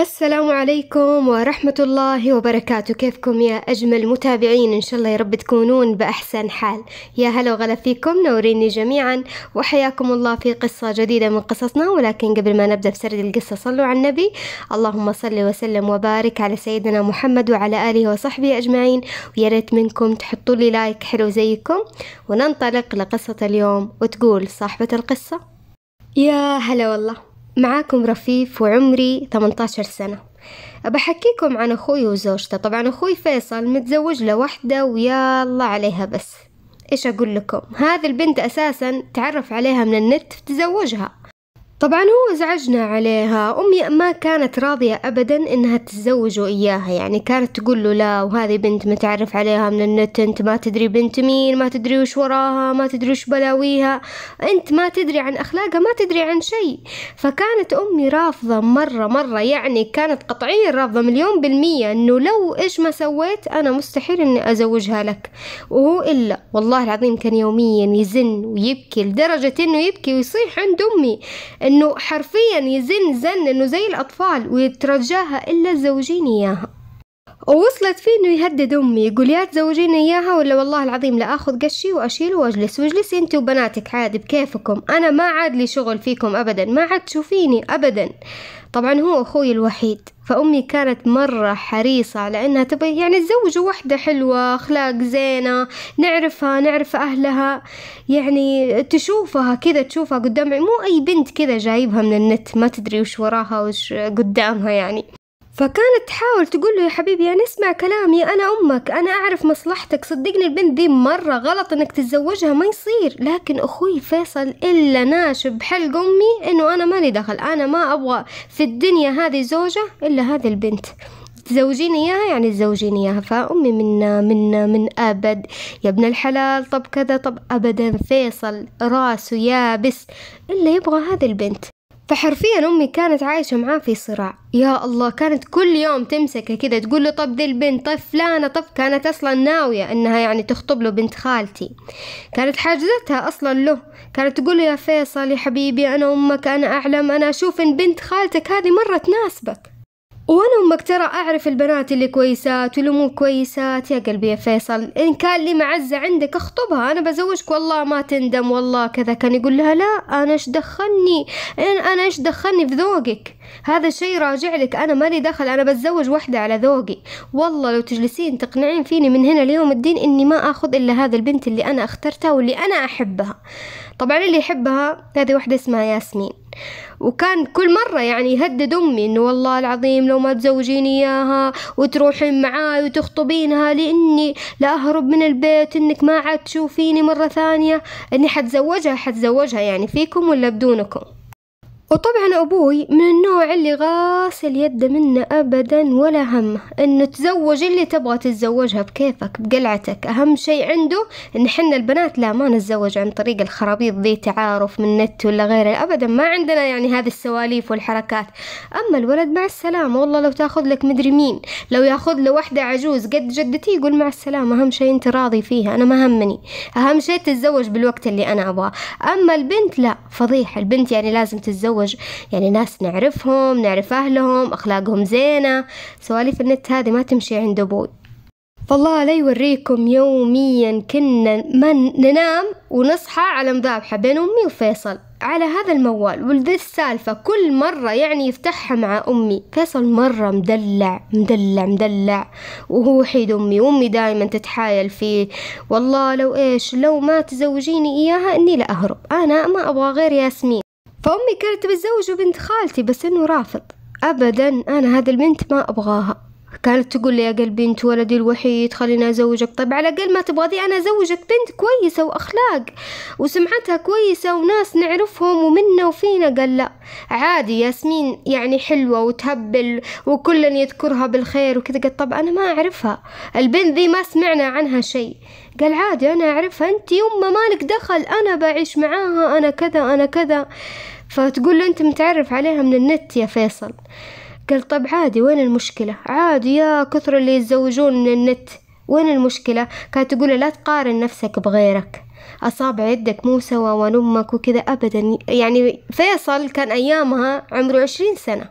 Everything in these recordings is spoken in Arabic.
السلام عليكم ورحمة الله وبركاته كيفكم يا أجمل متابعين إن شاء الله يا رب تكونون بأحسن حال يا هلا وغلا فيكم نوريني جميعا وحياكم الله في قصة جديدة من قصصنا ولكن قبل ما نبدأ في سرد القصة صلوا على النبي اللهم صل وسلم وبارك على سيدنا محمد وعلى آله وصحبه أجمعين ويا ريت منكم تحطوا لي لايك حلو زيكم وننطلق لقصة اليوم وتقول صاحبة القصة يا هلا والله معاكم رفيف وعمري 18 سنة أحكيكم عن أخوي وزوجته طبعا أخوي فيصل متزوج لوحده ويا الله عليها بس إيش أقول لكم هذه البنت أساسا تعرف عليها من النت تزوجها طبعا هو زعجنا عليها أمي ما كانت راضية أبدا إنها تتزوجه إياها يعني كانت تقول له لا وهذه بنت متعرف عليها من النت أنت ما تدري بنت مين ما تدري وش وراها ما تدري وش بلاويها أنت ما تدري عن أخلاقها ما تدري عن شيء فكانت أمي رافضة مرة مرة يعني كانت قطعيا رافضة مليون بالمية إنه لو إيش ما سويت أنا مستحيل إني أزوجها لك وهو إلا والله العظيم كان يوميا يزن ويبكي لدرجة إنه يبكي ويصيح عند أمي انه حرفيا يزن زن انه زي الاطفال ويترجاها الا تزوجيني اياها ووصلت فيه انه يهدد امي يقول يا تزوجيني اياها ولا والله العظيم لا اخذ قشي واشيله واجلس واجلسي انت وبناتك عادي بكيفكم انا ما عاد لي شغل فيكم ابدا ما عاد تشوفيني ابدا طبعا هو أخوي الوحيد فأمي كانت مرة حريصة على إنها تبي يعني تزوجوا واحدة حلوة أخلاق زينة نعرفها نعرف أهلها يعني تشوفها كذا تشوفها قدام مو أي بنت كذا جايبها من النت ما تدري وش وراها وش قدامها يعني فكانت تحاول تقول له يا حبيبي أنا أسمع كلامي أنا أمك أنا أعرف مصلحتك صدقني البنت دي مرة غلط إنك تتزوجها ما يصير لكن أخوي فيصل إلا ناشب بحلق أمي إنه أنا مالي دخل أنا ما أبغى في الدنيا هذه زوجة إلا هذه البنت تزوجيني اياها يعني تزوجيني اياها فامي من من من ابد يا ابن الحلال طب كذا طب ابدا فيصل راسه يابس الا يبغى هذه البنت فحرفيا أمي كانت عايشة معاه في صراع يا الله كانت كل يوم تمسكه كذا تقول له طب ذي البنت طب فلانة طب كانت أصلا ناوية أنها يعني تخطب له بنت خالتي كانت حاجزتها أصلا له كانت تقول له يا فيصل يا حبيبي أنا أمك أنا أعلم أنا أشوف أن بنت خالتك هذه مرة تناسبك وانا امك ترى اعرف البنات اللي كويسات واللي مو كويسات يا قلبي يا فيصل ان كان لي معزة عندك اخطبها انا بزوجك والله ما تندم والله كذا كان يقول لها لا انا ايش دخلني انا ايش دخلني في ذوقك هذا شيء راجع لك انا مالي دخل انا بتزوج واحدة على ذوقي والله لو تجلسين تقنعين فيني من هنا ليوم الدين اني ما اخذ الا هذا البنت اللي انا اخترتها واللي انا احبها طبعا اللي يحبها هذه واحدة اسمها ياسمين وكان كل مرة يعني يهدد أمي إنه والله العظيم لو ما تزوجيني إياها وتروحين معاي وتخطبينها لإني لا أهرب من البيت إنك ما عاد تشوفيني مرة ثانية إني حتزوجها حتزوجها يعني فيكم ولا بدونكم وطبعا أبوي من النوع اللي غاسل يده منه أبدا ولا هم إنه تزوج اللي تبغى تتزوجها بكيفك بقلعتك أهم شيء عنده إن حنا البنات لا ما نتزوج عن طريق الخرابيط ذي تعارف من نت ولا غيره أبدا ما عندنا يعني هذه السواليف والحركات أما الولد مع السلامة والله لو تاخذ لك مدري مين لو ياخذ له وحدة عجوز قد جدتي يقول مع السلامة أهم شيء أنت راضي فيها أنا ما همني أهم شيء تتزوج بالوقت اللي أنا أبغاه أما البنت لا فضيحة البنت يعني لازم تتزوج نتزوج يعني ناس نعرفهم نعرف أهلهم أخلاقهم زينة سواليف النت هذه ما تمشي عند أبوي فالله لا يوريكم يوميا كنا من ننام ونصحى على مذابحة بين أمي وفيصل على هذا الموال ولذي السالفة كل مرة يعني يفتحها مع أمي فيصل مرة مدلع مدلع مدلع وهو وحيد أمي وأمي دايما تتحايل فيه والله لو إيش لو ما تزوجيني إياها إني لا أهرب أنا ما أبغى غير ياسمين فأمي كانت بتزوج بنت خالتي بس إنه رافض أبدا أنا هذا البنت ما أبغاها كانت تقول لي يا قلبي انت ولدي الوحيد خليني ازوجك طيب على الاقل ما تبغى دي انا ازوجك بنت كويسة واخلاق وسمعتها كويسة وناس نعرفهم ومنا وفينا قال لا عادي ياسمين يعني حلوة وتهبل وكل يذكرها بالخير وكذا قال طب انا ما اعرفها البنت ذي ما سمعنا عنها شيء قال عادي أنا أعرفها أنت يمه مالك دخل أنا بعيش معاها أنا كذا أنا كذا فتقول له أنت متعرف عليها من النت يا فيصل قال طب عادي وين المشكلة عادي يا كثر اللي يتزوجون من النت وين المشكلة كانت تقول لا تقارن نفسك بغيرك أصابع يدك مو سوا ونمك وكذا أبدا يعني فيصل كان أيامها عمره عشرين سنة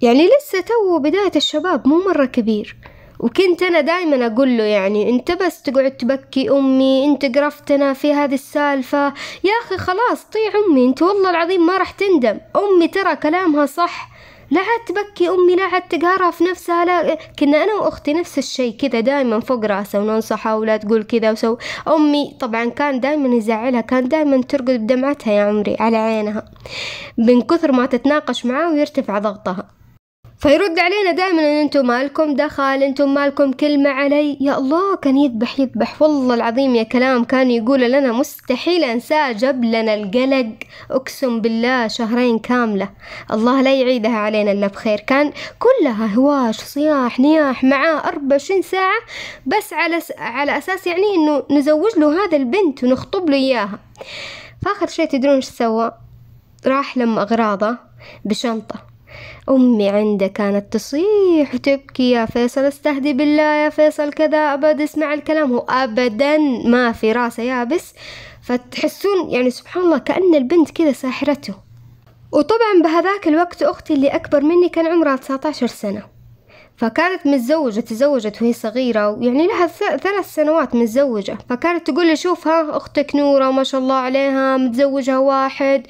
يعني لسه تو بداية الشباب مو مرة كبير وكنت أنا دايما أقول له يعني أنت بس تقعد تبكي أمي أنت قرفتنا في هذه السالفة يا أخي خلاص طيع أمي أنت والله العظيم ما راح تندم أمي ترى كلامها صح لا عاد تبكي أمي لا عاد تقهرها في نفسها لا كنا أنا وأختي نفس الشيء كذا دائما فوق راسها وننصحها ولا تقول كذا وسو أمي طبعا كان دائما يزعلها كان دائما ترقد بدمعتها يا عمري على عينها من كثر ما تتناقش معاه ويرتفع ضغطها فيرد علينا دائما ان انتم مالكم دخل انتم مالكم كلمة علي يا الله كان يذبح يذبح والله العظيم يا كلام كان يقول لنا مستحيل انساه جاب لنا القلق اقسم بالله شهرين كاملة الله لا يعيدها علينا الا بخير كان كلها هواش صياح نياح معاه 24 ساعة بس على س... على اساس يعني انه نزوج له هذا البنت ونخطب له اياها فاخر شي تدرون ايش سوى راح لم اغراضه بشنطه أمي عنده كانت تصيح وتبكي يا فيصل استهدي بالله يا فيصل كذا أبد اسمع الكلام وأبدا ما في راسه يابس فتحسون يعني سبحان الله كأن البنت كذا ساحرته وطبعا بهذاك الوقت أختي اللي أكبر مني كان عمرها 19 سنة فكانت متزوجة تزوجت وهي صغيرة ويعني لها ثلاث سنوات متزوجة فكانت تقول لي شوف ها أختك نورة ما شاء الله عليها متزوجها واحد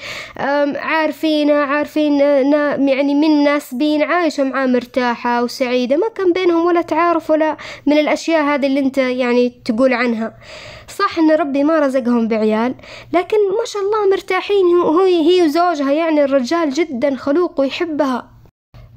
عارفينها عارفين يعني من مناسبين عايشة معاه مرتاحة وسعيدة ما كان بينهم ولا تعارف ولا من الأشياء هذه اللي أنت يعني تقول عنها صح ان ربي ما رزقهم بعيال لكن ما شاء الله مرتاحين هو هي وزوجها يعني الرجال جدا خلوق ويحبها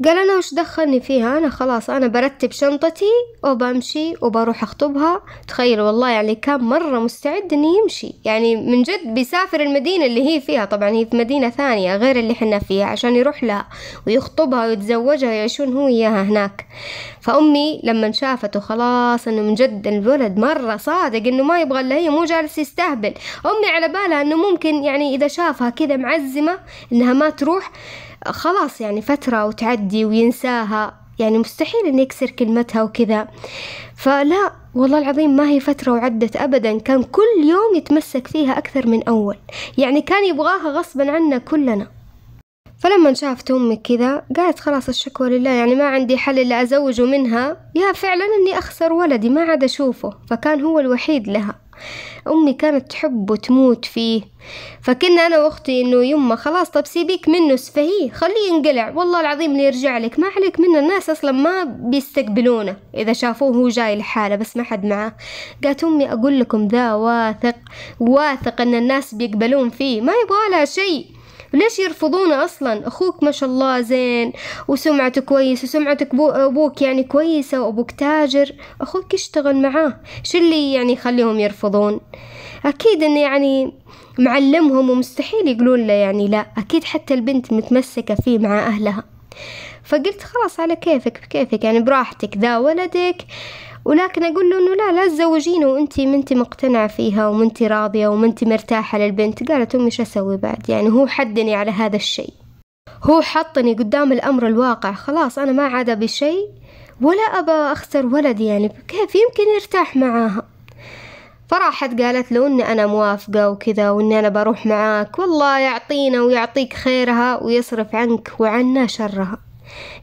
قال انا وش دخلني فيها انا خلاص انا برتب شنطتي وبمشي وبروح اخطبها تخيل والله يعني كان مرة مستعد اني يمشي يعني من جد بيسافر المدينة اللي هي فيها طبعا هي في مدينة ثانية غير اللي حنا فيها عشان يروح لها ويخطبها ويتزوجها ويعيشون هو وياها هناك فأمي لما شافته خلاص انه من جد الولد مرة صادق انه ما يبغى الا هي مو جالس يستهبل امي على بالها انه ممكن يعني اذا شافها كذا معزمة انها ما تروح خلاص يعني فترة وتعدي وينساها يعني مستحيل انه يكسر كلمتها وكذا فلا والله العظيم ما هي فترة وعدت أبدا كان كل يوم يتمسك فيها أكثر من أول يعني كان يبغاها غصبا عنا كلنا فلما شافت أمي كذا قالت خلاص الشكوى لله يعني ما عندي حل إلا أزوجه منها يا فعلا أني أخسر ولدي ما عاد أشوفه فكان هو الوحيد لها أمي كانت تحبه وتموت فيه فكنا أنا وأختي إنه يما خلاص طب سيبيك منه سفهيه خليه ينقلع والله العظيم ليرجع لك ما عليك منه الناس أصلا ما بيستقبلونه إذا شافوه هو جاي لحاله بس ما حد معاه قالت أمي أقول لكم ذا واثق واثق إن الناس بيقبلون فيه ما يبغى لها شيء ليش يرفضونه أصلا أخوك ما شاء الله زين وسمعته كويس بو أبوك يعني كويسة وأبوك تاجر أخوك يشتغل معاه شو اللي يعني يخليهم يرفضون أكيد إن يعني معلمهم ومستحيل يقولون له يعني لا أكيد حتى البنت متمسكة فيه مع أهلها فقلت خلاص على كيفك بكيفك يعني براحتك ذا ولدك آه ولكن أقول له إنه لا لا تزوجينه وأنت ما أنت مقتنعة فيها وما أنت راضية وما أنت مرتاحة للبنت قالت أمي شو أسوي بعد يعني هو حدني على هذا الشيء هو حطني قدام الأمر الواقع خلاص أنا ما عاد أبي شيء ولا أبى أخسر ولدي يعني كيف يمكن يرتاح معاها فراحت قالت له اني أنا موافقة وكذا واني أنا بروح معاك والله يعطينا ويعطيك خيرها ويصرف عنك وعنا شرها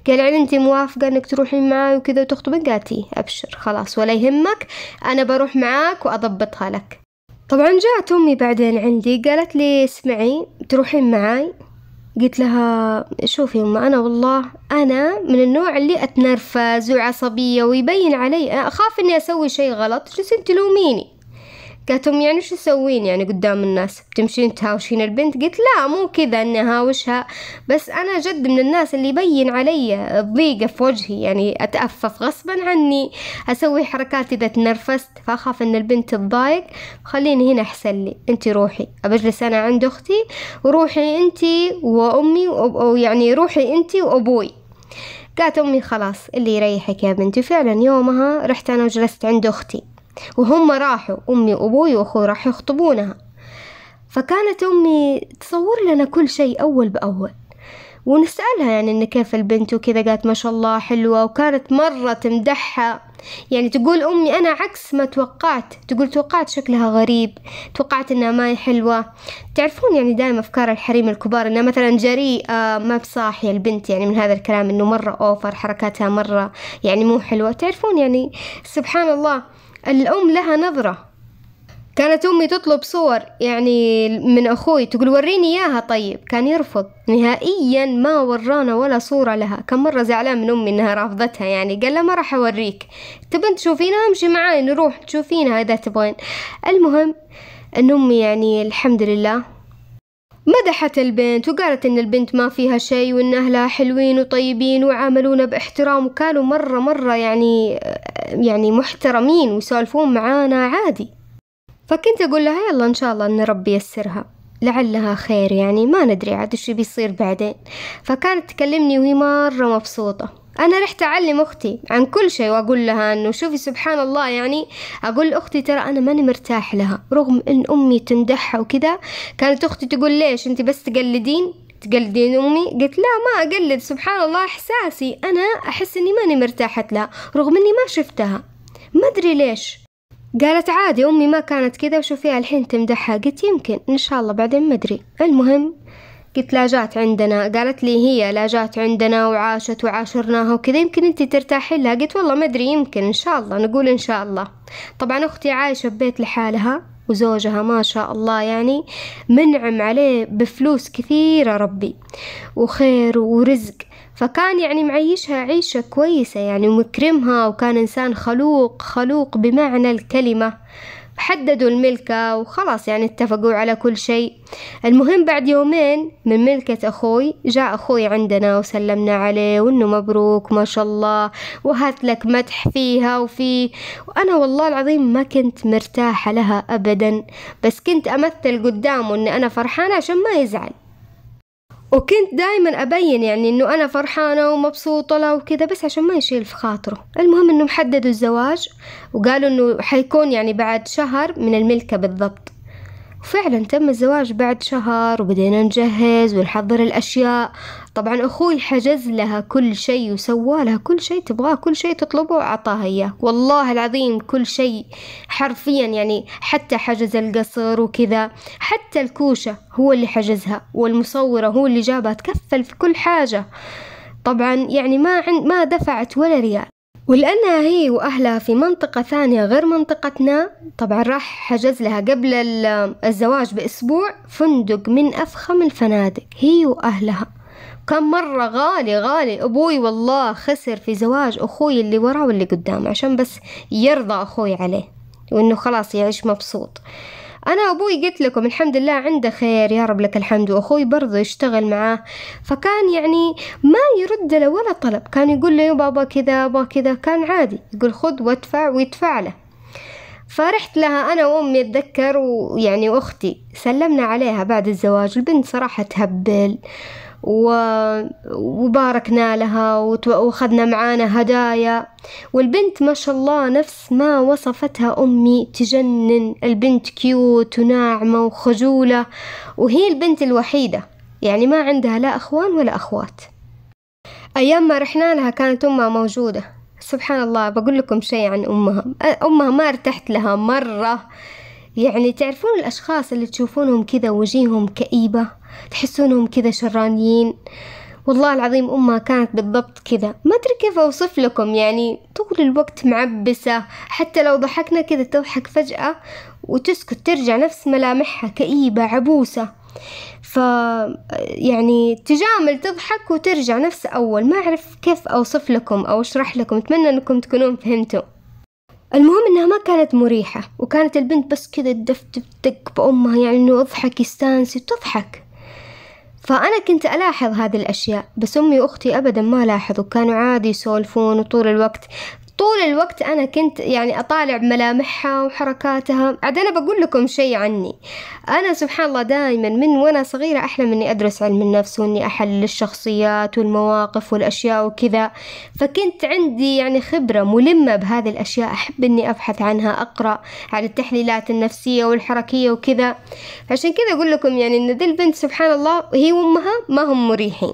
قال علي انت موافقة انك تروحين معاي وكذا وتخطبين قالت إيه، ابشر خلاص ولا يهمك انا بروح معاك واضبطها لك طبعا جاءت امي بعدين عندي قالت لي اسمعي تروحين معاي قلت لها شوفي أمه أنا والله أنا من النوع اللي أتنرفز وعصبية ويبين علي أخاف إني أسوي شي غلط جالسين تلوميني قالت أمي يعني شو تسوين يعني قدام الناس بتمشين تهاوشين البنت قلت لا مو كذا اني هاوشها بس انا جد من الناس اللي يبين علي الضيقة في وجهي يعني اتأفف غصبا عني اسوي حركات اذا تنرفزت فاخاف ان البنت تضايق خليني هنا احسن لي انت روحي ابجلس انا عند اختي وروحي انت وامي ويعني روحي انت وابوي قالت امي خلاص اللي يريحك يا بنتي فعلا يومها رحت انا وجلست عند اختي وهم راحوا أمي وأبوي وأخوي راح يخطبونها فكانت أمي تصور لنا كل شيء أول بأول ونسألها يعني إن كيف البنت وكذا قالت ما شاء الله حلوة وكانت مرة تمدحها يعني تقول أمي أنا عكس ما توقعت تقول توقعت شكلها غريب توقعت إنها ما هي حلوة تعرفون يعني دائما أفكار الحريم الكبار إنها مثلا جريئة ما بصاحية البنت يعني من هذا الكلام إنه مرة أوفر حركاتها مرة يعني مو حلوة تعرفون يعني سبحان الله الأم لها نظرة كانت أمي تطلب صور يعني من أخوي تقول وريني إياها طيب كان يرفض نهائيا ما ورانا ولا صورة لها كان مرة زعلان من أمي إنها رافضتها يعني قال لها ما راح أوريك تبين تشوفينها امشي معاي نروح تشوفينها إذا تبغين المهم أن أمي يعني الحمد لله مدحت البنت وقالت ان البنت ما فيها شيء وان اهلها حلوين وطيبين وعاملونا باحترام وكانوا مرة مرة يعني يعني محترمين ويسولفون معانا عادي فكنت اقول لها يلا ان شاء الله ان ربي ييسرها لعلها خير يعني ما ندري عاد ايش بيصير بعدين فكانت تكلمني وهي مرة مبسوطة أنا رحت أعلم أختي عن كل شيء وأقول لها أنه شوفي سبحان الله يعني أقول لأختي ترى أنا ماني مرتاح لها رغم أن أمي تمدحها وكذا كانت أختي تقول ليش أنت بس تقلدين تقلدين أمي قلت لا ما أقلد سبحان الله إحساسي أنا أحس أني ماني مرتاحت لها رغم أني ما شفتها ما أدري ليش قالت عادي أمي ما كانت كذا وشوفيها الحين تمدحها قلت يمكن إن شاء الله بعدين ما أدري المهم قلت لا جات عندنا قالت لي هي لا جات عندنا وعاشت وعاشرناها وكذا يمكن انت ترتاحين لها قلت والله ما ادري يمكن ان شاء الله نقول ان شاء الله طبعا اختي عايشة ببيت لحالها وزوجها ما شاء الله يعني منعم عليه بفلوس كثيرة ربي وخير ورزق فكان يعني معيشها عيشة كويسة يعني ومكرمها وكان إنسان خلوق خلوق بمعنى الكلمة حددوا الملكة وخلاص يعني اتفقوا على كل شيء المهم بعد يومين من ملكة أخوي جاء أخوي عندنا وسلمنا عليه وإنه مبروك ما شاء الله وهات لك مدح فيها وفي وأنا والله العظيم ما كنت مرتاحة لها أبدا بس كنت أمثل قدامه إني أنا فرحانة عشان ما يزعل وكنت دايما أبين يعني إنه أنا فرحانة ومبسوطة له وكذا بس عشان ما يشيل في خاطره المهم إنه محددوا الزواج وقالوا إنه حيكون يعني بعد شهر من الملكة بالضبط وفعلا تم الزواج بعد شهر وبدينا نجهز ونحضر الأشياء طبعا أخوي حجز لها كل شيء وسوى لها كل شيء تبغاه كل شيء تطلبه وأعطاها إياه والله العظيم كل شيء حرفيا يعني حتى حجز القصر وكذا حتى الكوشة هو اللي حجزها والمصورة هو اللي جابها تكفل في كل حاجة طبعا يعني ما عند ما دفعت ولا ريال ولأنها هي وأهلها في منطقة ثانية غير منطقتنا طبعا راح حجز لها قبل الزواج بأسبوع فندق من أفخم الفنادق هي وأهلها كان مرة غالي غالي أبوي والله خسر في زواج أخوي اللي وراه واللي قدامه عشان بس يرضى أخوي عليه وإنه خلاص يعيش مبسوط أنا أبوي قلت لكم الحمد لله عنده خير يا رب لك الحمد وأخوي برضه يشتغل معاه فكان يعني ما يرد له ولا طلب كان يقول له يا بابا كذا أبا كذا كان عادي يقول خذ وادفع ويدفع له فرحت لها أنا وأمي أتذكر ويعني وأختي سلمنا عليها بعد الزواج البنت صراحة تهبل وباركنا لها وخذنا معانا هدايا والبنت ما شاء الله نفس ما وصفتها أمي تجنن البنت كيوت وناعمة وخجولة وهي البنت الوحيدة يعني ما عندها لا أخوان ولا أخوات أيام ما رحنا لها كانت أمها موجودة سبحان الله بقول لكم شيء عن أمها أمها ما ارتحت لها مرة يعني تعرفون الأشخاص اللي تشوفونهم كذا وجيههم كئيبة تحسونهم كذا شرانيين والله العظيم أمها كانت بالضبط كذا ما أدري كيف أوصف لكم يعني طول الوقت معبسة حتى لو ضحكنا كذا تضحك فجأة وتسكت ترجع نفس ملامحها كئيبة عبوسة ف يعني تجامل تضحك وترجع نفس أول ما أعرف كيف أوصف لكم أو أشرح لكم أتمنى أنكم تكونون فهمتوا المهم انها ما كانت مريحة وكانت البنت بس كذا تدفتف دق بأمها يعني انه اضحكي استانسي تضحك فأنا كنت ألاحظ هذه الأشياء بس أمي وأختي أبدا ما لاحظوا كانوا عادي يسولفون طول الوقت طول الوقت أنا كنت يعني أطالع ملامحها وحركاتها عاد أنا بقول لكم شي عني أنا سبحان الله دائما من وأنا صغيرة أحلم إني أدرس علم النفس وإني أحلل الشخصيات والمواقف والأشياء وكذا فكنت عندي يعني خبرة ملمة بهذه الأشياء أحب إني أبحث عنها أقرأ عن التحليلات النفسية والحركية وكذا عشان كذا أقول لكم يعني إن ذي البنت سبحان الله هي وأمها ما هم مريحين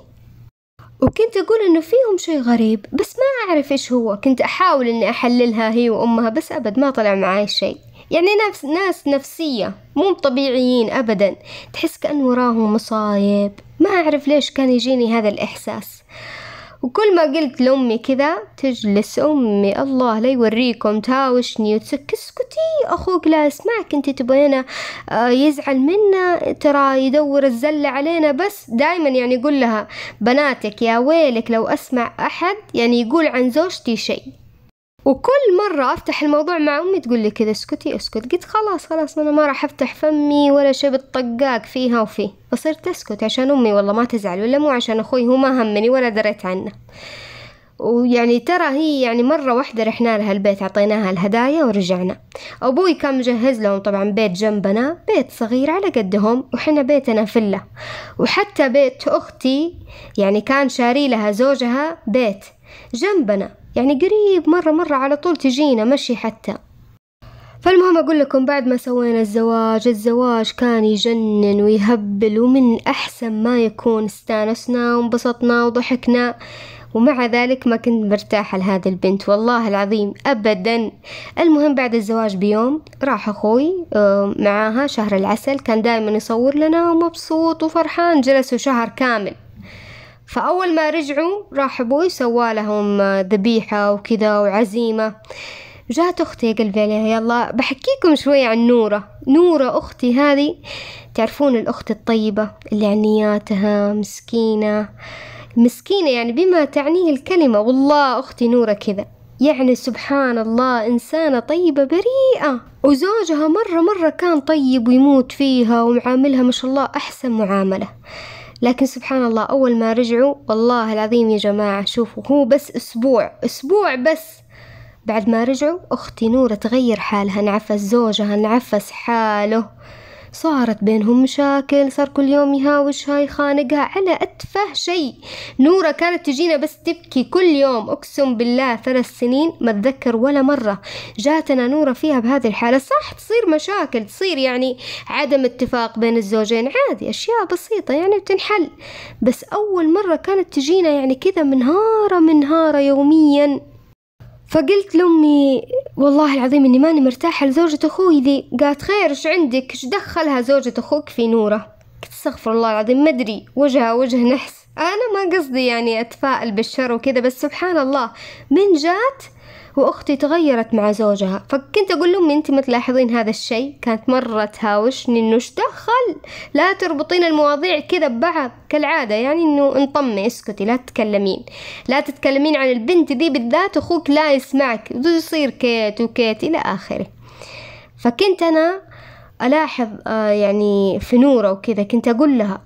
وكنت أقول إنه فيهم شي غريب بس ما أعرف إيش هو كنت أحاول إني أحللها هي وأمها بس أبد ما طلع معاي شي يعني نفس ناس نفسية مو طبيعيين أبدا تحس كأن وراهم مصايب ما أعرف ليش كان يجيني هذا الإحساس وكل ما قلت لأمي كذا تجلس أمي الله لا يوريكم تهاوشني وتسكت اسكتي أخوك لا يسمعك أنت تبغينا آه، يزعل منا ترى يدور الزلة علينا بس دايما يعني يقول لها بناتك يا ويلك لو أسمع أحد يعني يقول عن زوجتي شيء وكل مرة أفتح الموضوع مع أمي تقول لي كذا اسكتي اسكت قلت خلاص خلاص أنا ما راح أفتح فمي ولا شيء بالطقاق فيها وفيه فصرت أسكت عشان أمي والله ما تزعل ولا مو عشان أخوي هو ما همني ولا دريت عنه ويعني ترى هي يعني مرة واحدة رحنا لها البيت عطيناها الهدايا ورجعنا أبوي كان مجهز لهم طبعا بيت جنبنا بيت صغير على قدهم وحنا بيتنا فلة وحتى بيت أختي يعني كان شاري لها زوجها بيت جنبنا يعني قريب مرة مرة على طول تجينا مشي حتى فالمهم أقول لكم بعد ما سوينا الزواج الزواج كان يجنن ويهبل ومن أحسن ما يكون استانسنا وانبسطنا وضحكنا ومع ذلك ما كنت مرتاحة لهذه البنت والله العظيم أبدا المهم بعد الزواج بيوم راح أخوي آه، معاها شهر العسل كان دائما يصور لنا ومبسوط وفرحان جلسوا شهر كامل فأول ما رجعوا راح أبوي سوى لهم ذبيحة وكذا وعزيمة جات أختي قلبي عليها يلا بحكيكم شوي عن نورة نورة أختي هذه تعرفون الأخت الطيبة اللي عنياتها مسكينة مسكينة يعني بما تعنيه الكلمة والله أختي نورة كذا يعني سبحان الله إنسانة طيبة بريئة وزوجها مرة مرة كان طيب ويموت فيها ومعاملها ما شاء الله أحسن معاملة لكن سبحان الله أول ما رجعوا والله العظيم يا جماعة شوفوا هو بس أسبوع أسبوع بس بعد ما رجعوا أختي نورة تغير حالها انعفس زوجها انعفس حاله صارت بينهم مشاكل صار كل يوم يهاوش هاي خانقها على أتفه شيء نورة كانت تجينا بس تبكي كل يوم أقسم بالله ثلاث سنين ما أتذكر ولا مرة جاتنا نورة فيها بهذه الحالة صح تصير مشاكل تصير يعني عدم اتفاق بين الزوجين عادي أشياء بسيطة يعني بتنحل بس أول مرة كانت تجينا يعني كذا منهارة منهارة يوميا فقلت لأمي والله العظيم إني ماني مرتاحة لزوجة أخوي ذي قالت خير إيش عندك إيش دخلها زوجة أخوك في نوره قلت استغفر الله العظيم مدري وجهها وجه نحس أنا ما قصدي يعني أتفائل بالشر وكذا بس سبحان الله من جات واختي تغيرت مع زوجها فكنت اقول لهم انت ما تلاحظين هذا الشيء كانت مره تهاوشني انه ايش دخل لا تربطين المواضيع كذا ببعض كالعاده يعني انه انطمي اسكتي لا تتكلمين لا تتكلمين عن البنت دي بالذات اخوك لا يسمعك يصير كيت وكيت الى اخره فكنت انا الاحظ آه، يعني في نوره وكذا كنت اقول لها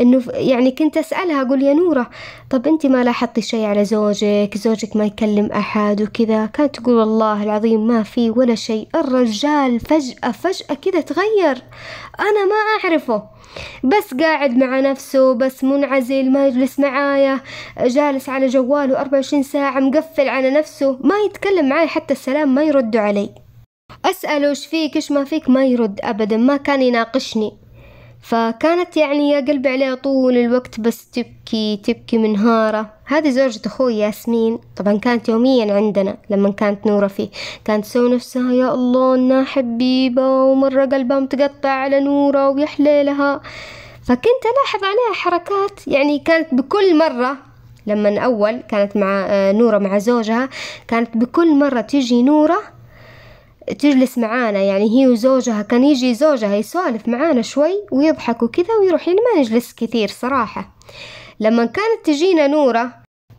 انه يعني كنت اسالها اقول يا نوره طب انت ما لاحظتي شيء على زوجك زوجك ما يكلم احد وكذا كانت تقول والله العظيم ما في ولا شيء الرجال فجاه فجاه كذا تغير انا ما اعرفه بس قاعد مع نفسه بس منعزل ما يجلس معايا جالس على جواله 24 ساعة مقفل على نفسه ما يتكلم معايا حتى السلام ما يرد علي أسأله إيش فيك إيش ما فيك ما يرد أبدا ما كان يناقشني فكانت يعني يا قلبي عليها طول الوقت بس تبكي تبكي منهارة هذه زوجة أخوي ياسمين طبعا كانت يوميا عندنا لما كانت نورة فيه كانت تسوي نفسها يا الله إنها حبيبة ومرة قلبها متقطع على نورة ويحليلها فكنت ألاحظ عليها حركات يعني كانت بكل مرة لما أول كانت مع آه، نورة مع زوجها كانت بكل مرة تيجي نورة تجلس معانا يعني هي وزوجها كان يجي زوجها يسولف معانا شوي ويضحك وكذا ويروح يعني ما نجلس كثير صراحة لما كانت تجينا نورة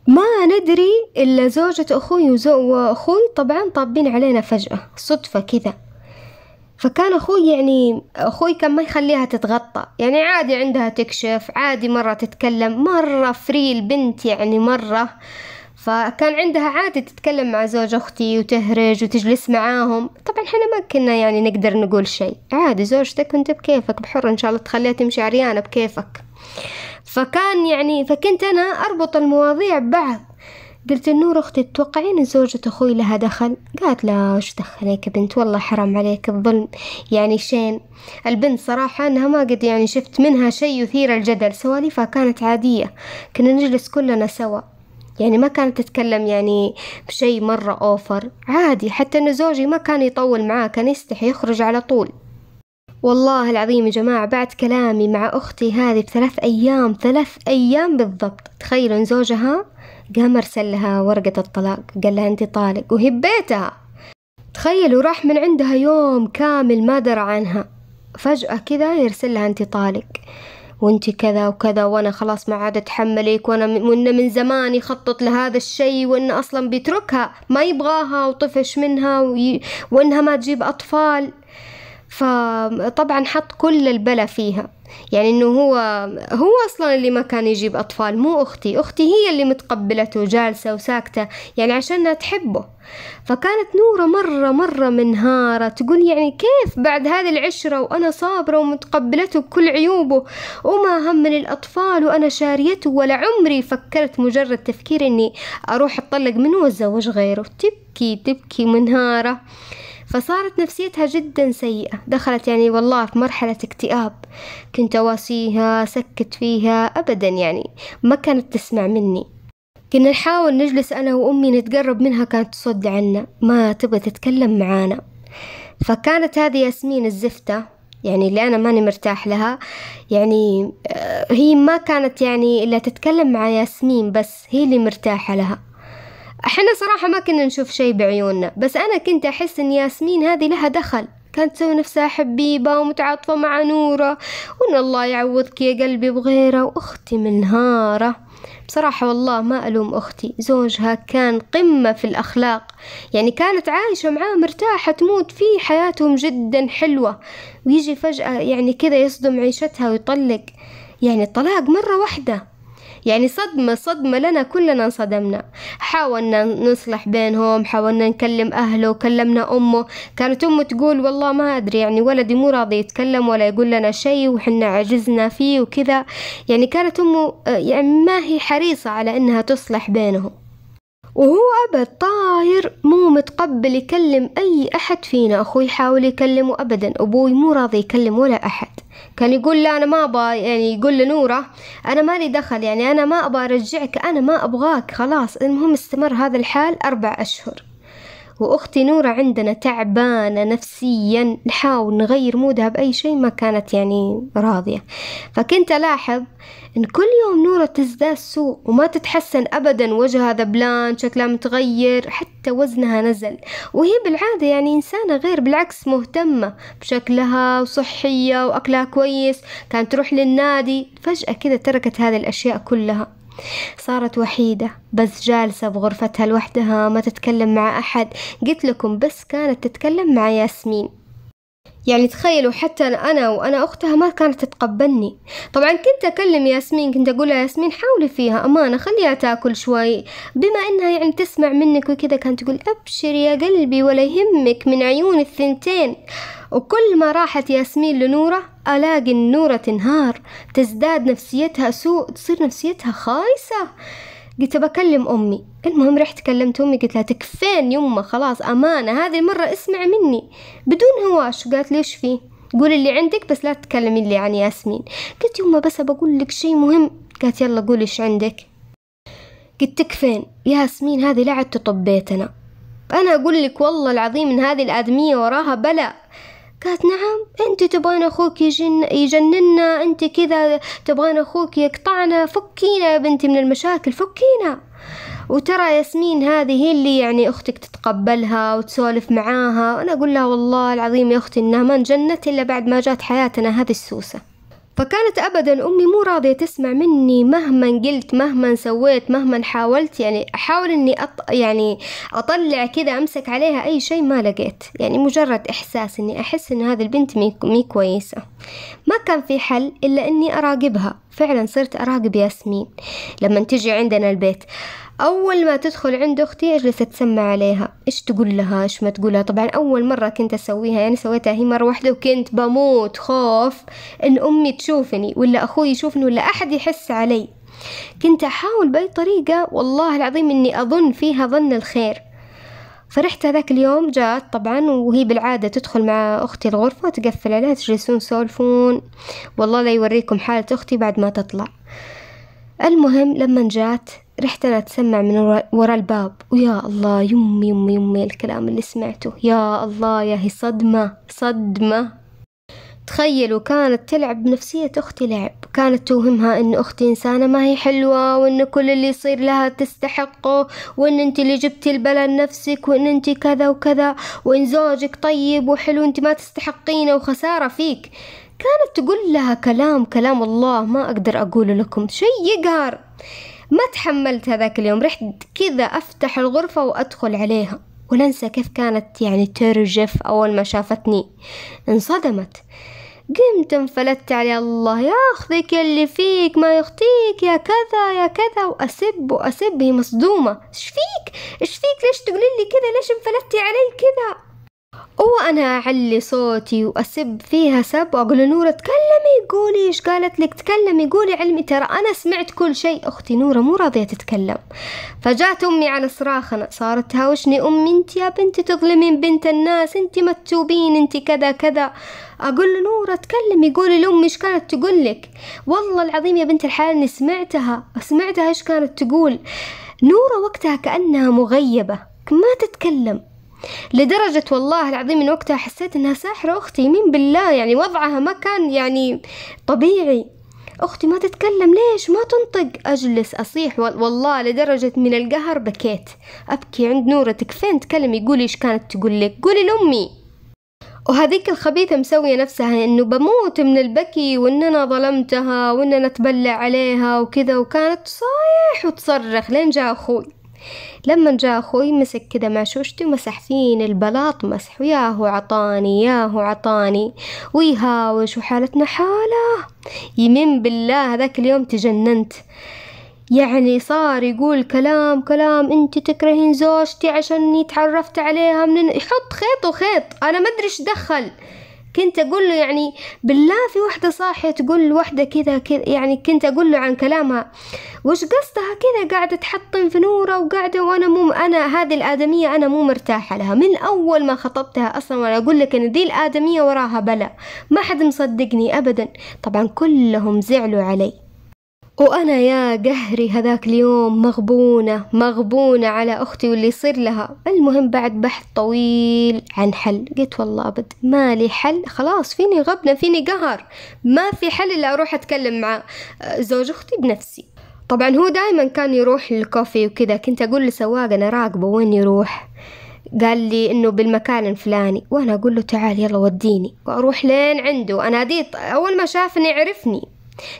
ما ندري إلا زوجة أخوي وزو وأخوي طبعا طابين علينا فجأة صدفة كذا فكان أخوي يعني أخوي كان ما يخليها تتغطى يعني عادي عندها تكشف عادي مرة تتكلم مرة فري البنت يعني مرة آه فكان عندها عادة تتكلم مع زوج أختي وتهرج وتجلس معاهم طبعا احنا ما كنا يعني نقدر نقول شيء عادي زوجتك وانت بكيفك بحر إن شاء الله تخليها تمشي عريانة بكيفك فكان يعني فكنت أنا أربط المواضيع ببعض قلت النور أختي تتوقعين زوجة أخوي لها دخل قالت لا وش دخلك يا بنت والله حرام عليك الظلم يعني شين البنت صراحة أنها ما قد يعني شفت منها شيء يثير الجدل سواليفها كانت عادية كنا نجلس كلنا سوا يعني ما كانت تتكلم يعني بشيء مرة أوفر عادي حتى أن زوجي ما كان يطول معاه كان يستحي يخرج على طول والله العظيم يا جماعة بعد كلامي مع أختي هذه بثلاث أيام ثلاث أيام بالضبط تخيلوا أن زوجها قام أرسل لها ورقة الطلاق قال لها أنت طالق وهي ببيتها تخيلوا راح من عندها يوم كامل ما درى عنها فجأة كذا يرسل لها أنت طالق وانت كذا وكذا وانا خلاص ما عاد اتحملك وانا من, من زمان يخطط لهذا الشيء وانه اصلا بيتركها ما يبغاها وطفش منها وي... وانها ما تجيب اطفال فطبعا حط كل البلا فيها يعني انه هو هو اصلا اللي ما كان يجيب اطفال مو اختي اختي هي اللي متقبلته جالسه وساكته يعني عشانها تحبه فكانت نوره مره مره منهاره تقول يعني كيف بعد هذه العشره وانا صابره ومتقبلته بكل عيوبه وما همني الاطفال وانا شاريته ولا عمري فكرت مجرد تفكير اني اروح اطلق منه واتزوج غيره تبكي تبكي منهاره فصارت نفسيتها جدا سيئة دخلت يعني والله في مرحلة اكتئاب كنت أواسيها سكت فيها أبدا يعني ما كانت تسمع مني كنا نحاول نجلس أنا وأمي نتقرب منها كانت تصد عنا ما تبغى تتكلم معانا فكانت هذه ياسمين الزفتة يعني اللي أنا ماني مرتاح لها يعني آه، هي ما كانت يعني إلا تتكلم مع ياسمين بس هي اللي مرتاحة لها احنا صراحة ما كنا نشوف شي بعيوننا بس أنا كنت أحس إن ياسمين هذه لها دخل كانت تسوي نفسها حبيبة ومتعاطفة مع نورة وإن الله يعوضك يا قلبي بغيره وأختي منهارة بصراحة والله ما ألوم أختي زوجها كان قمة في الأخلاق يعني كانت عايشة معاه مرتاحة تموت فيه حياتهم جدا حلوة ويجي فجأة يعني كذا يصدم عيشتها ويطلق يعني الطلاق مرة واحدة يعني صدمة صدمة لنا كلنا انصدمنا حاولنا نصلح بينهم حاولنا نكلم أهله كلمنا أمه كانت أمه تقول والله ما أدري يعني ولدي مو راضي يتكلم ولا يقول لنا شيء وحنا عجزنا فيه وكذا يعني كانت أمه يعني ما هي حريصة على أنها تصلح بينهم وهو أبد طاير مو متقبل يكلم أي أحد فينا أخوي يحاول يكلمه أبدا أبوي مو راضي يكلم ولا أحد كان يقول له أنا ما أبغى يعني يقول لنورة أنا مالي دخل يعني أنا ما أبغى أرجعك أنا ما أبغاك خلاص المهم استمر هذا الحال أربع أشهر وأختي نورة عندنا تعبانة نفسيا نحاول نغير مودها بأي شيء ما كانت يعني راضية فكنت ألاحظ إن كل يوم نورة تزداد سوء وما تتحسن أبدا وجهها ذبلان شكلها متغير حتى وزنها نزل وهي بالعادة يعني إنسانة غير بالعكس مهتمة بشكلها وصحية وأكلها كويس كانت تروح للنادي فجأة كذا تركت هذه الأشياء كلها صارت وحيدة بس جالسة بغرفتها لوحدها ما تتكلم مع أحد قلت لكم بس كانت تتكلم مع ياسمين يعني تخيلوا حتى أنا وأنا أختها ما كانت تتقبلني طبعا كنت أكلم ياسمين كنت أقول لها ياسمين حاولي فيها أمانة خليها تاكل شوي بما أنها يعني تسمع منك وكذا كانت تقول أبشر يا قلبي ولا يهمك من عيون الثنتين وكل ما راحت ياسمين لنورة ألاقي النورة تنهار تزداد نفسيتها سوء تصير نفسيتها خايسة قلت بكلم أمي المهم رحت كلمت أمي قلت لها تكفين يمه خلاص أمانة هذه المرة اسمع مني بدون هواش قالت ليش فيه قولي اللي عندك بس لا تتكلمي اللي عن ياسمين قلت يمه بس بقول لك شي مهم قالت يلا قولي ايش عندك قلت تكفين ياسمين هذه لعبت طبيتنا أنا أقول لك والله العظيم إن هذه الآدمية وراها بلا قالت نعم انت تبغين اخوك يجن يجننا انت كذا تبغين اخوك يقطعنا فكينا يا بنتي من المشاكل فكينا وترى ياسمين هذه هي اللي يعني اختك تتقبلها وتسولف معاها وانا اقول لها والله العظيم يا اختي انها ما انجنت الا بعد ما جات حياتنا هذه السوسه فكانت أبدا أمي مو راضية تسمع مني مهما قلت مهما سويت مهما حاولت يعني أحاول إني أط... يعني أطلع كذا أمسك عليها أي شيء ما لقيت يعني مجرد إحساس إني أحس إن هذه البنت مي... مي كويسة ما كان في حل إلا إني أراقبها فعلا صرت أراقب ياسمين لما تجي عندنا البيت أول ما تدخل عند أختي أجلس أتسمع عليها إيش تقول لها إيش ما تقولها طبعا أول مرة كنت أسويها يعني سويتها هي مرة واحدة وكنت بموت خوف إن أمي تشوفني ولا أخوي يشوفني ولا أحد يحس علي كنت أحاول بأي طريقة والله العظيم إني أظن فيها ظن الخير فرحت هذاك اليوم جات طبعا وهي بالعادة تدخل مع أختي الغرفة وتقفل عليها تجلسون سولفون والله لا يوريكم حالة أختي بعد ما تطلع المهم لما جات رحت أنا أتسمع من ورا الباب ويا الله يمي يمي يمي الكلام اللي سمعته يا الله يا هي صدمة صدمة تخيلوا كانت تلعب بنفسية أختي لعب كانت توهمها أن أختي إنسانة ما هي حلوة وأن كل اللي يصير لها تستحقه وأن أنت اللي جبتي البلا لنفسك وأن أنت كذا وكذا وأن زوجك طيب وحلو أنت ما تستحقينه وخسارة فيك كانت تقول لها كلام كلام الله ما أقدر أقوله لكم شيء يقهر ما تحملت هذاك اليوم رحت كذا أفتح الغرفة وأدخل عليها وننسى كيف كانت يعني ترجف أول ما شافتني انصدمت قمت انفلت علي الله ياخذك اللي فيك ما يخطيك يا كذا يا كذا وأسب وأسب هي مصدومة ايش فيك ايش فيك ليش تقولي لي كذا ليش انفلتي علي كذا وأنا أعلي صوتي وأسب فيها سب وأقول نوره تكلمي قولي إيش قالت لك تكلمي قولي علمي ترى أنا سمعت كل شيء أختي نورة مو راضية تتكلم فجات أمي على صراخنا صارت تهاوشني أمي أنت يا بنتي تظلمين بنت الناس أنت متوبين أنت كذا كذا أقول نورة تكلمي قولي لأمي إيش كانت تقول لك والله العظيم يا بنت الحلال إني سمعتها سمعتها إيش كانت تقول نورة وقتها كأنها مغيبة ما تتكلم لدرجة والله العظيم من وقتها حسيت انها ساحرة اختي مين بالله يعني وضعها ما كان يعني طبيعي اختي ما تتكلم ليش ما تنطق اجلس اصيح والله لدرجة من القهر بكيت ابكي عند نورة فين تكلم قولي ايش كانت تقول لك قولي لامي وهذيك الخبيثة مسوية نفسها انه بموت من البكي وان انا ظلمتها وان انا اتبلع عليها وكذا وكانت تصايح وتصرخ لين جاء اخوي لما جاء أخوي مسك كده معشوشتي ومسح فيني البلاط مسح وياهو عطاني ياهو عطاني ويهاوش وحالتنا حالة يمين بالله هذاك اليوم تجننت يعني صار يقول كلام كلام انت تكرهين زوجتي عشان تعرفت عليها من يحط خيط وخيط انا ما ادري ايش دخل كنت أقول له يعني بالله في وحدة صاحية تقول وحدة كذا كذا يعني كنت أقول له عن كلامها وش قصدها كذا قاعدة تحطم في نورة وقاعدة وأنا مو أنا هذه الآدمية أنا مو مرتاحة لها من أول ما خطبتها أصلا وأنا أقول لك إن ذي الآدمية وراها بلا ما حد مصدقني أبدا طبعا كلهم زعلوا علي وأنا يا قهري هذاك اليوم مغبونة مغبونة على أختي واللي يصير لها المهم بعد بحث طويل عن حل قلت والله أبد ما لي حل خلاص فيني غبنة فيني قهر ما في حل إلا أروح أتكلم مع آه، زوج أختي بنفسي طبعا هو دايما كان يروح للكوفي وكذا كنت أقول لسواق أنا راقبه وين يروح قال لي انه بالمكان الفلاني وانا اقول له تعال يلا وديني واروح لين عنده اناديه اول ما شافني عرفني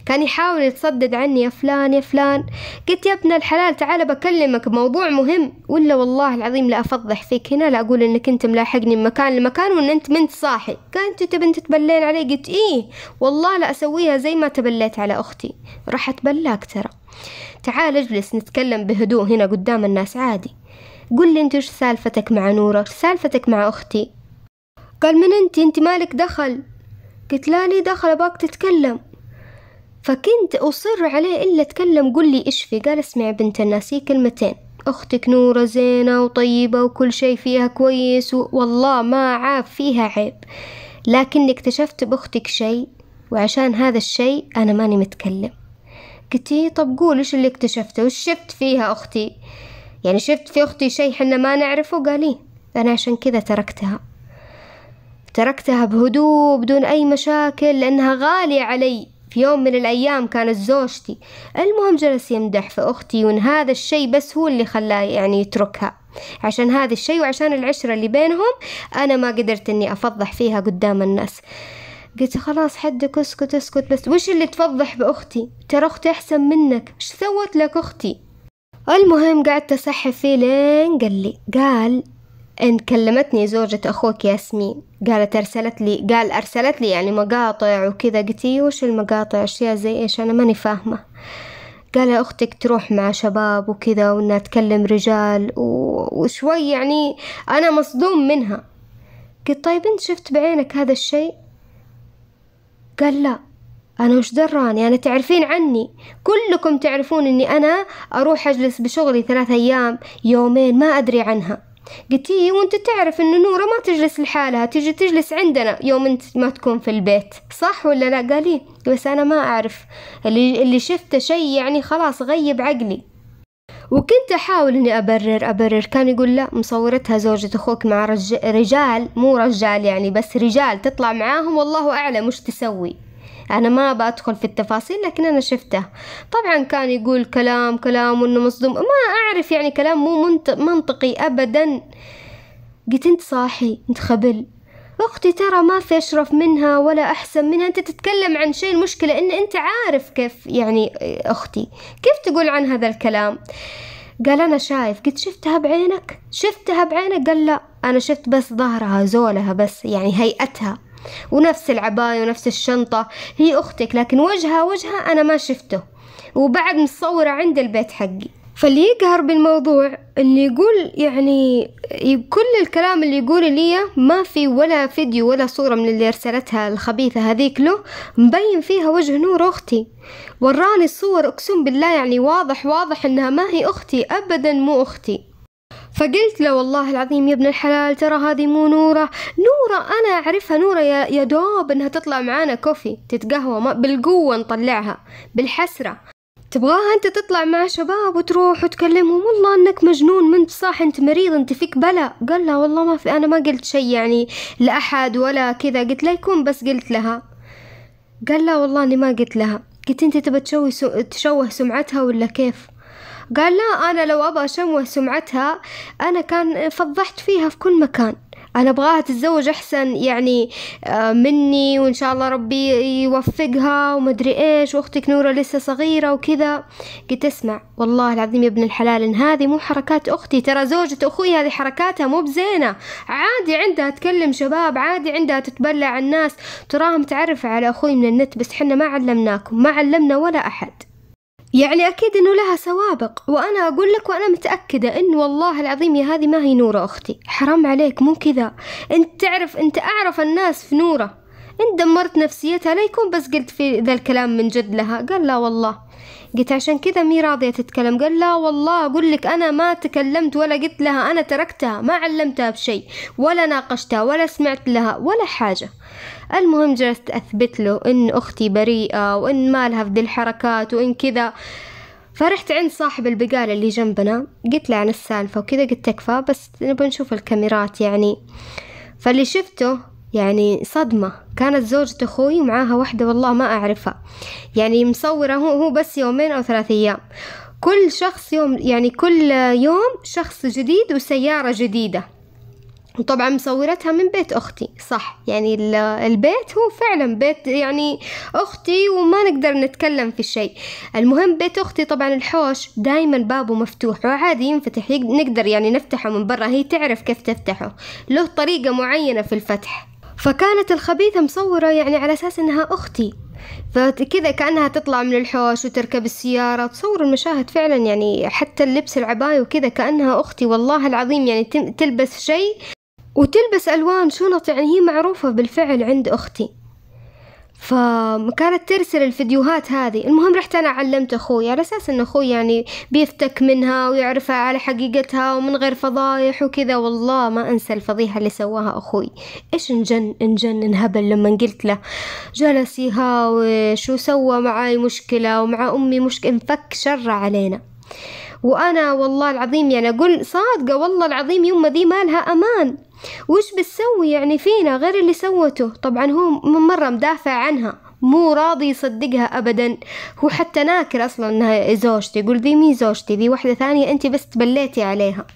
كان يحاول يتصدد عني يا فلان يا فلان قلت يا ابن الحلال تعال بكلمك بموضوع مهم ولا والله العظيم لا أفضح فيك هنا لا أقول إنك أنت ملاحقني من مكان لمكان وإن أنت منت صاحي قالت أنت بنت تبلين علي قلت إيه والله لا أسويها زي ما تبليت على أختي راح أتبلاك ترى تعال اجلس نتكلم بهدوء هنا قدام الناس عادي قل لي انت ايش سالفتك مع نورة سالفتك مع اختي قال من انت انت مالك دخل قلت لا لي دخل اباك تتكلم فكنت أصر عليه إلا تكلم قل لي إيش في قال اسمعي بنت الناس هي كلمتين أختك نورة زينة وطيبة وكل شي فيها كويس والله ما عاب فيها عيب لكني اكتشفت بأختك شي وعشان هذا الشي أنا ماني متكلم قلتي إيه، طب قول إيش اللي اكتشفته وش شفت فيها أختي يعني شفت في أختي شي حنا ما نعرفه قالي إيه، أنا عشان كذا تركتها تركتها بهدوء بدون أي مشاكل لأنها غالية علي في يوم من الأيام كانت زوجتي المهم جلس يمدح في أختي وإن هذا الشي بس هو اللي خلاه يعني يتركها عشان هذا الشي وعشان العشرة اللي بينهم أنا ما قدرت أني أفضح فيها قدام الناس قلت خلاص حدك اسكت اسكت بس وش اللي تفضح بأختي ترى أختي أحسن منك ايش سوت لك أختي المهم قعدت أصحي فيه لين قال لي قال إن كلمتني زوجة أخوك ياسمين قالت أرسلت لي قال أرسلت لي يعني مقاطع وكذا قلت وش المقاطع أشياء زي إيش أنا ماني فاهمة قال أختك تروح مع شباب وكذا وإنها تكلم رجال وشوي يعني أنا مصدوم منها قلت طيب أنت شفت بعينك هذا الشيء قال لا أنا وش دراني أنا يعني تعرفين عني كلكم تعرفون أني أنا أروح أجلس بشغلي ثلاثة أيام يومين ما أدري عنها قلت إيه وانت تعرف ان نورة ما تجلس لحالها تجي تجلس عندنا يوم انت ما تكون في البيت صح ولا لا قال إيه بس انا ما اعرف اللي, اللي شفته شي يعني خلاص غيب عقلي وكنت أحاول إني أبرر أبرر كان يقول لا مصورتها زوجة أخوك مع رج... رجال مو رجال يعني بس رجال تطلع معاهم والله أعلم وش تسوي أنا ما بدخل في التفاصيل لكن أنا شفته طبعا كان يقول كلام كلام وإنه مصدوم ما أعرف يعني كلام مو منطقي أبدا قلت أنت صاحي أنت خبل أختي ترى ما في أشرف منها ولا أحسن منها أنت تتكلم عن شيء المشكلة أن أنت عارف كيف يعني أختي كيف تقول عن هذا الكلام قال أنا شايف قلت شفتها بعينك شفتها بعينك قال لا أنا شفت بس ظهرها زولها بس يعني هيئتها ونفس العباية ونفس الشنطة هي أختك لكن وجهها وجهها أنا ما شفته وبعد متصورة عند البيت حقي فاللي يقهر بالموضوع اللي يقول يعني كل الكلام اللي يقول لي ما في ولا فيديو ولا صورة من اللي أرسلتها الخبيثة هذيك له مبين فيها وجه نور أختي وراني الصور أقسم بالله يعني واضح واضح إنها ما هي أختي أبدا مو أختي فقلت له والله العظيم يا ابن الحلال ترى هذه مو نورة نورة أنا أعرفها نورة يا, يا دوب إنها تطلع معانا كوفي تتقهوى ما بالقوة نطلعها بالحسرة تبغاها أنت تطلع مع شباب وتروح وتكلمهم والله إنك مجنون ما أنت صح أنت مريض أنت فيك بلا قال لها والله ما في أنا ما قلت شي يعني لأحد ولا كذا قلت لا يكون بس قلت لها قال لا والله إني ما قلت لها قلت أنت تبى تشوه سمعتها ولا كيف قال لا أنا لو أبغى اشوه سمعتها أنا كان فضحت فيها في كل مكان أنا أبغاها تتزوج أحسن يعني آه، مني وإن شاء الله ربي يوفقها ومدري إيش وأختك نورة لسه صغيرة وكذا قلت اسمع والله العظيم يا ابن الحلال إن هذه مو حركات أختي ترى زوجة أخوي هذه حركاتها مو بزينة عادي عندها تكلم شباب عادي عندها تتبلع الناس تراها متعرفة على أخوي من النت بس حنا ما علمناكم ما علمنا ولا أحد يعني أكيد إنه لها سوابق وأنا أقول لك وأنا متأكدة إن والله العظيم يا هذه ما هي نورة أختي حرام عليك مو كذا أنت تعرف أنت أعرف الناس في نورة انت دمرت نفسيتها لا يكون بس قلت في ذا الكلام من جد لها قال لا والله قلت عشان كذا مي راضية تتكلم قال لا والله أقول لك أنا ما تكلمت ولا قلت لها أنا تركتها ما علمتها بشيء ولا ناقشتها ولا سمعت لها ولا حاجة المهم جلست أثبت له إن أختي بريئة وإن مالها في ذي الحركات وإن كذا فرحت عند صاحب البقالة اللي جنبنا قلت له عن السالفة وكذا قلت تكفى بس نبغى نشوف الكاميرات يعني فاللي شفته يعني صدمة كانت زوجة أخوي معاها واحدة والله ما أعرفها يعني مصورة هو, هو بس يومين أو ثلاث أيام كل شخص يوم يعني كل يوم شخص جديد وسيارة جديدة وطبعا مصورتها من بيت أختي صح يعني البيت هو فعلا بيت يعني أختي وما نقدر نتكلم في شيء المهم بيت أختي طبعا الحوش دايما بابه مفتوح وعادي ينفتح نقدر يعني نفتحه من برا هي تعرف كيف تفتحه له طريقة معينة في الفتح فكانت الخبيثة مصورة يعني على أساس إنها أختي فكذا كأنها تطلع من الحوش وتركب السيارة تصور المشاهد فعلا يعني حتى اللبس العباية وكذا كأنها أختي والله العظيم يعني تلبس شيء وتلبس ألوان شنط يعني هي معروفة بالفعل عند أختي فكانت ترسل الفيديوهات هذه المهم رحت أنا علمت أخوي على أساس أن أخوي يعني بيفتك منها ويعرفها على حقيقتها ومن غير فضايح وكذا والله ما أنسى الفضيحة اللي سواها أخوي إيش انجن انجن انهبل لما قلت له جلس يهاوش وسوى معاي مشكلة ومع أمي مشكلة انفك شر علينا وأنا والله العظيم يعني أقول صادقة والله العظيم يوم ذي مالها أمان وش بتسوي يعني فينا غير اللي سوته طبعا هو من مرة مدافع عنها مو راضي يصدقها ابدا هو حتى ناكر اصلا انها زوجتي يقول ذي مي زوجتي ذي واحده ثانيه انت بس تبليتي عليها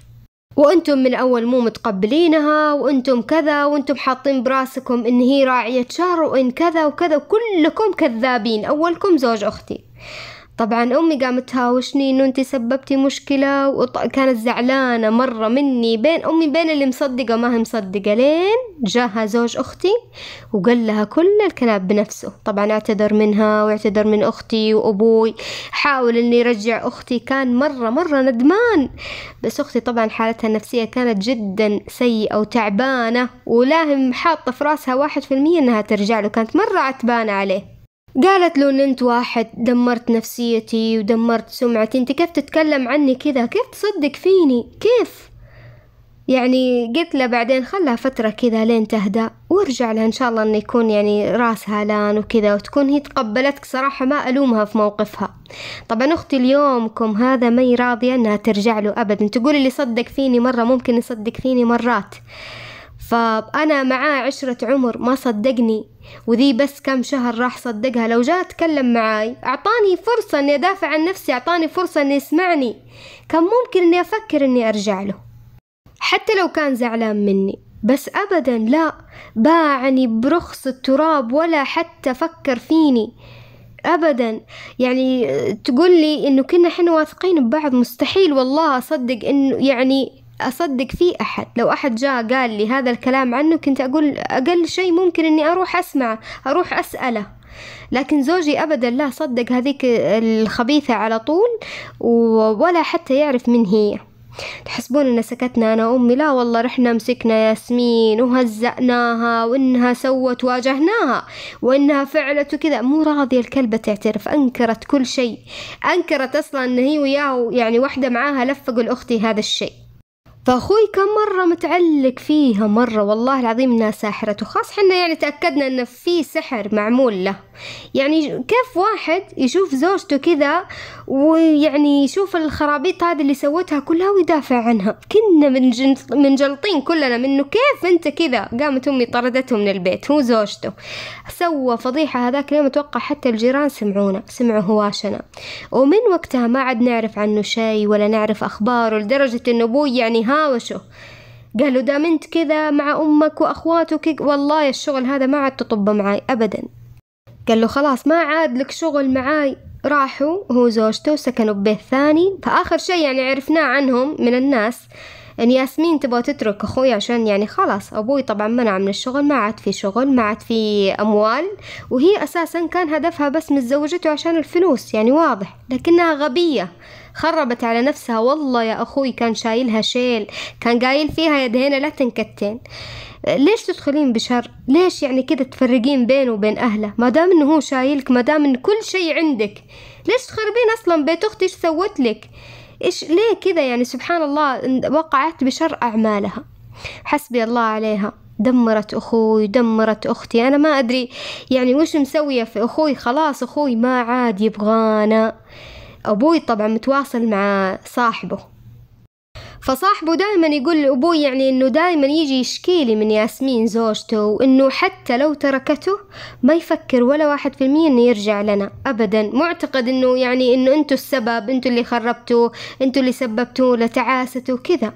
وانتم من اول مو متقبلينها وانتم كذا وانتم حاطين براسكم ان هي راعيه شهر وان كذا وكذا كلكم كذابين اولكم زوج اختي طبعا أمي قامت تهاوشني إنه أنت سببتي مشكلة وكانت زعلانة مرة مني بين أمي بين اللي مصدقة وما هي مصدقة لين جاها زوج أختي وقال لها كل الكلام بنفسه طبعا اعتذر منها واعتذر من أختي وأبوي حاول إني يرجع أختي كان مرة مرة ندمان بس أختي طبعا حالتها النفسية كانت جدا سيئة وتعبانة ولاهم حاطة في راسها واحد في المية إنها ترجع له كانت مرة عتبانة عليه قالت له ان انت واحد دمرت نفسيتي ودمرت سمعتي انت كيف تتكلم عني كذا كيف تصدق فيني كيف يعني قلت له بعدين خلها فترة كذا لين تهدى وارجع لها ان شاء الله انه يكون يعني راسها لان وكذا وتكون هي تقبلتك صراحة ما الومها في موقفها طبعا اختي اليومكم هذا ما راضية انها ترجع له ابدا تقول اللي صدق فيني مرة ممكن يصدق فيني مرات فأنا معاه عشرة عمر ما صدقني وذي بس كم شهر راح صدقها لو جاء اتكلم معاي اعطاني فرصة اني ادافع عن نفسي اعطاني فرصة اني يسمعني كان ممكن اني افكر اني ارجع له حتى لو كان زعلان مني بس ابدا لا باعني برخص التراب ولا حتى فكر فيني ابدا يعني تقول لي انه كنا حنا واثقين ببعض مستحيل والله اصدق انه يعني أصدق فيه أحد لو أحد جاء قال لي هذا الكلام عنه كنت أقول أقل شيء ممكن أني أروح أسمع أروح أسأله لكن زوجي أبدا لا صدق هذيك الخبيثة على طول ولا حتى يعرف من هي تحسبون ان سكتنا انا وامي لا والله رحنا مسكنا ياسمين وهزأناها وانها سوت واجهناها وانها فعلت وكذا مو راضية الكلبة تعترف انكرت كل شيء انكرت اصلا ان هي وياه يعني واحدة معاها لفقوا لاختي هذا الشيء فأخوي كان مرة متعلق فيها مرة والله العظيم إنها ساحرة وخاص حنا يعني تأكدنا إن في سحر معمول له يعني كيف واحد يشوف زوجته كذا ويعني يشوف الخرابيط هذه اللي سوتها كلها ويدافع عنها كنا من منجلطين كلنا منه كيف أنت كذا قامت أمي طردته من البيت هو زوجته سوى فضيحة هذاك اليوم أتوقع حتى الجيران سمعونا سمعوا هواشنا ومن وقتها ما عاد نعرف عنه شيء ولا نعرف أخباره لدرجة إنه أبوي يعني ها تهاوشه قالوا دام انت كذا مع أمك وأخواتك والله الشغل هذا ما عاد تطب معاي أبدا قال له خلاص ما عاد لك شغل معاي راحوا هو زوجته سكنوا ببيت ثاني فآخر شي يعني عرفناه عنهم من الناس ان ياسمين تبغى تترك اخوي عشان يعني خلاص ابوي طبعا منع من الشغل ما عاد في شغل ما عاد في اموال وهي اساسا كان هدفها بس من زوجته عشان الفلوس يعني واضح لكنها غبية خربت على نفسها والله يا أخوي كان شايلها شيل كان قايل فيها يدهينا لا تنكتين ليش تدخلين بشر ليش يعني كده تفرقين بينه وبين أهله ما دام إنه هو شايلك ما دام إن كل شيء عندك ليش تخربين أصلا بيت أختي إيش سوت لك إيش ليه كذا يعني سبحان الله وقعت بشر أعمالها حسبي الله عليها دمرت أخوي دمرت أختي أنا ما أدري يعني وش مسوية في أخوي خلاص أخوي ما عاد يبغانا أبوي طبعا متواصل مع صاحبه فصاحبه دائما يقول لأبوي يعني إنه دائما يجي يشكيلي من ياسمين زوجته وإنه حتى لو تركته ما يفكر ولا واحد في المية إنه يرجع لنا أبدا معتقد إنه يعني إنه أنتوا السبب أنتوا اللي خربتوه أنتوا اللي سببتوا لتعاسته كذا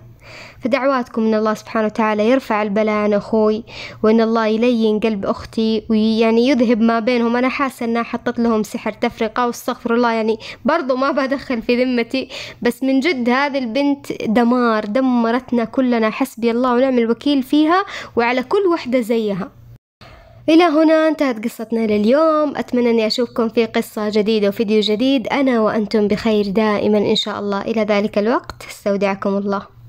فدعواتكم من الله سبحانه وتعالى يرفع البلاء عن أخوي وإن الله يلين قلب أختي ويعني يذهب ما بينهم أنا حاسة أنها حطت لهم سحر تفرقة واستغفر الله يعني برضو ما بدخل في ذمتي بس من جد هذه البنت دمار دمرتنا كلنا حسبي الله ونعم الوكيل فيها وعلى كل وحدة زيها إلى هنا انتهت قصتنا لليوم أتمنى أني أشوفكم في قصة جديدة وفيديو جديد أنا وأنتم بخير دائما إن شاء الله إلى ذلك الوقت استودعكم الله